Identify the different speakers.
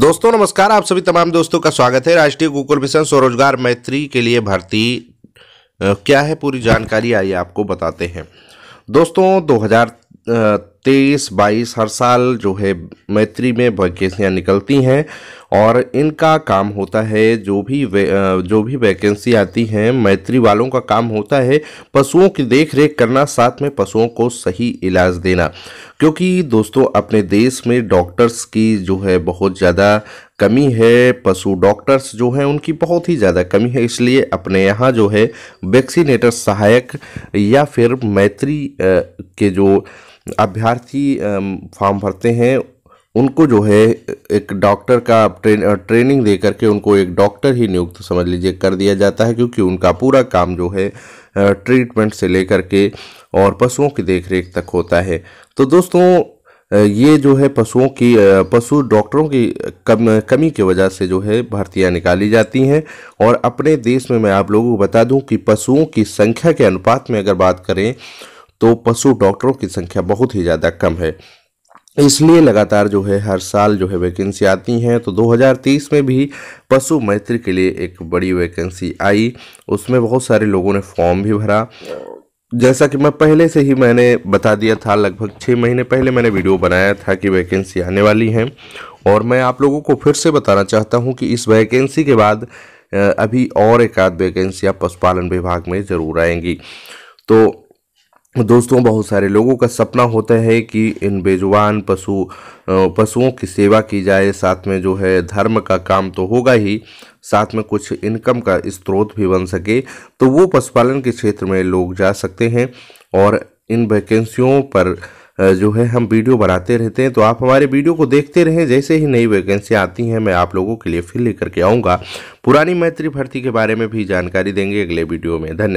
Speaker 1: दोस्तों नमस्कार आप सभी तमाम दोस्तों का स्वागत है राष्ट्रीय गोकुल मिशन स्वरोजगार मैत्री के लिए भर्ती क्या है पूरी जानकारी आइए आपको बताते हैं दोस्तों 2000 तेईस बाईस हर साल जो है मैत्री में वैकेंसियाँ निकलती हैं और इनका काम होता है जो भी जो भी वैकेंसी आती हैं मैत्री वालों का काम होता है पशुओं की देख रेख करना साथ में पशुओं को सही इलाज देना क्योंकि दोस्तों अपने देश में डॉक्टर्स की जो है बहुत ज़्यादा कमी है पशु डॉक्टर्स जो हैं उनकी बहुत ही ज़्यादा कमी है इसलिए अपने यहाँ जो है वैक्सीनेटर सहायक या फिर मैत्री के जो अभ्यर्थी फॉर्म भरते हैं उनको जो है एक डॉक्टर का ट्रेन ट्रेनिंग दे करके उनको एक डॉक्टर ही नियुक्त समझ लीजिए कर दिया जाता है क्योंकि उनका पूरा काम जो है ट्रीटमेंट से लेकर के और पशुओं की देखरेख तक होता है तो दोस्तों ये जो है पशुओं की पशु डॉक्टरों की कम कमी की वजह से जो है भर्तियां निकाली जाती हैं और अपने देश में मैं आप लोगों को बता दूं कि पशुओं की संख्या के अनुपात में अगर बात करें तो पशु डॉक्टरों की संख्या बहुत ही ज़्यादा कम है इसलिए लगातार जो है हर साल जो है वैकेंसी आती हैं तो 2030 में भी पशु मैत्री के लिए एक बड़ी वैकेंसी आई उसमें बहुत सारे लोगों ने फॉर्म भी भरा जैसा कि मैं पहले से ही मैंने बता दिया था लगभग छः महीने पहले मैंने वीडियो बनाया था कि वैकेंसी आने वाली है और मैं आप लोगों को फिर से बताना चाहता हूँ कि इस वैकेंसी के बाद अभी और एक आध वैकेंसियाँ पशुपालन विभाग में ज़रूर आएंगी तो दोस्तों बहुत सारे लोगों का सपना होता है कि इन बेजुबान पशु पशुओं की सेवा की जाए साथ में जो है धर्म का काम तो होगा ही साथ में कुछ इनकम का स्रोत भी बन सके तो वो पशुपालन के क्षेत्र में लोग जा सकते हैं और इन वैकेंसियों पर जो है हम वीडियो बनाते रहते हैं तो आप हमारे वीडियो को देखते रहें जैसे ही नई वैकेंसी आती हैं मैं आप लोगों के लिए फिर लेकर के आऊँगा पुरानी मैत्री भर्ती के बारे में भी जानकारी देंगे अगले वीडियो में धन्यवाद